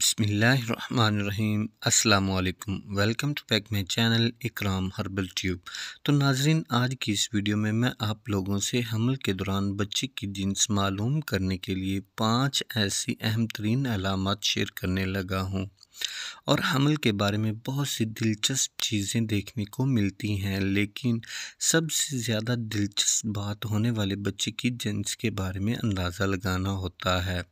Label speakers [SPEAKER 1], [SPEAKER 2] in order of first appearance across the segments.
[SPEAKER 1] बसमीम् अल्लाम welcome to back my channel Ikram herbal tube तो नाजरीन आज की इस वीडियो में मैं आप लोगों से हमल के दौरान बच्चे की जिन्स मालूम करने के लिए पांच ऐसी अहम तरीन अलामत शेयर करने लगा हूँ और हमल के बारे में बहुत सी दिलचस्प चीज़ें देखने को मिलती हैं लेकिन सबसे ज़्यादा दिलचस्प बात होने वाले बच्चे की जेंस के बारे में अंदाज़ा लगाना होता है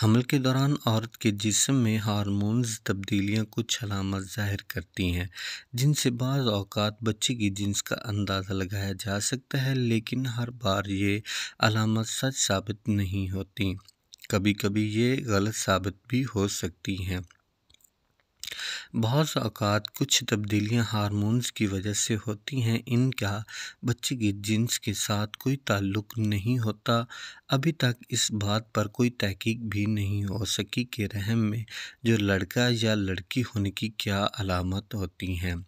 [SPEAKER 1] हमल के दौरान औरत के जिसम में हार्मोन्स तब्दीलियाँ कुछ अलामत ज़ाहिर करती हैं जिनसे बाज़ अवकात बच्चे की जिन्स का अंदाज़ा लगाया जा सकता है लेकिन हर बार ये अलामत सच साबित नहीं होती कभी कभी ये गलत साबित भी हो सकती हैं बहुत अवकात कुछ तब्दीलियाँ हारमोनस की वजह से होती हैं इनका बच्चे की जिन्स के साथ कोई ताल्लुक नहीं होता अभी तक इस बात पर कोई तहकीक भी नहीं हो सकी कि रहम में जो लड़का या लड़की होने की क्या अलामत होती हैं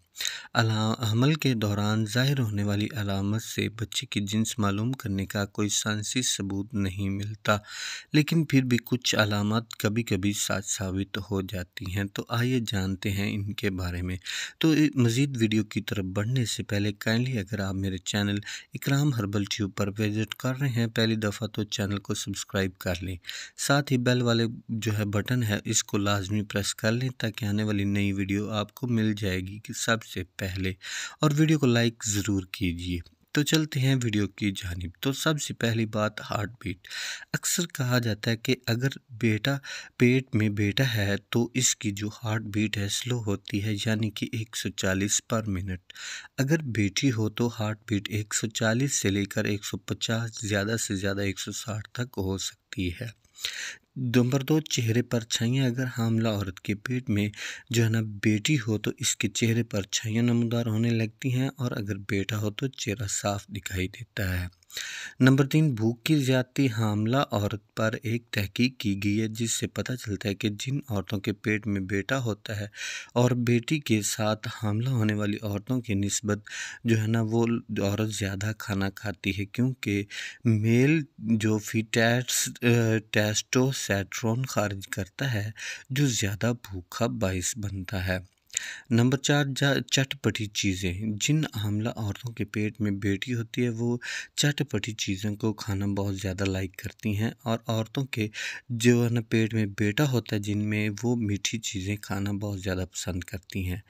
[SPEAKER 1] हमल के दौरान ज़ाहिर होने वाली अलामत से बच्चे की जिन्स मालूम करने का कोई सांसी सबूत नहीं मिलता लेकिन फिर भी कुछ अलामत कभी कभी साथ साबित हो जाती हैं तो आइए जानते हैं इनके बारे में तो मज़ीद वीडियो की तरफ बढ़ने से पहले काइंडली अगर आप मेरे चैनल इकराम हर्बल ट्यूब पर विजिट कर रहे हैं पहली दफ़ा तो चैनल को सब्सक्राइब कर लें साथ ही बेल वाले जो है बटन है इसको लाजमी प्रेस कर लें ताकि आने वाली नई वीडियो आपको मिल जाएगी कि सबसे पहले पहले और वीडियो को लाइक ज़रूर कीजिए तो चलते हैं वीडियो की जानब तो सबसे पहली बात हार्ट बीट अक्सर कहा जाता है कि अगर बेटा पेट में बेटा है तो इसकी जो हार्ट बीट है स्लो होती है यानी कि 140 पर मिनट अगर बेटी हो तो हार्ट बीट 140 से लेकर 150 ज़्यादा से ज़्यादा 160 तक हो सकती है नंबर दो चेहरे पर छाइयाँ अगर हामला औरत के पेट में जो है ना बेटी हो तो इसके चेहरे पर छाइयाँ नमदार होने लगती हैं और अगर बेटा हो तो चेहरा साफ दिखाई देता है नंबर तीन भूख की ज़्यादा हामला औरत पर एक तहकीक की गई है जिससे पता चलता है कि जिन औरतों के पेट में बेटा होता है और बेटी के साथ हामला होने वाली औरतों की नस्बत जो है ना वो औरत ज़्यादा खाना खाती है क्योंकि मेल जो फिटैट्स टेस्टोस सैट्रॉन खारिज करता है जो ज़्यादा भूखा बायस बनता है नंबर चार चटपटी चीज़ें जिन आमला औरतों के पेट में बेटी होती है वो चटपटी चीज़ों को खाना बहुत ज़्यादा लाइक करती हैं और औरतों के जो है ना पेट में बेटा होता है जिनमें वो मीठी चीज़ें खाना बहुत ज़्यादा पसंद करती हैं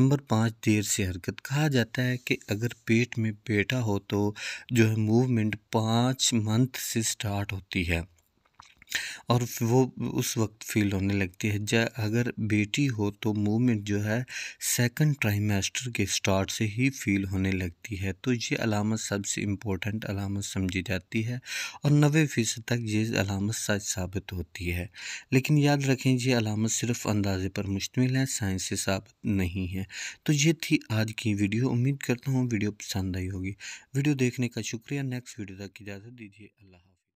[SPEAKER 1] नंबर पाँच देर से हरकत कहा जाता है कि अगर पेट में बेटा हो तो जो है मूवमेंट पाँच मंथ से स्टार्ट होती है और वो उस वक्त फील होने लगती है जब अगर बेटी हो तो मूवमेंट जो है सेकंड ट्राइमेस्टर के स्टार्ट से ही फील होने लगती है तो ये अलामत सबसे इम्पोर्टेंट अलामत समझी जाती है और नबे फ़ीसद तक ये अलामत सच साबित होती है लेकिन याद रखें ये अलामत सिर्फ अंदाजे पर मुश्तमिल है साइंस से साबित नहीं है तो ये थी आज की वीडियो उम्मीद करता हूँ वीडियो पसंद आई होगी वीडियो देखने का शुक्रिया नेक्स्ट वीडियो तक इजाज़त दीजिए अल्लाह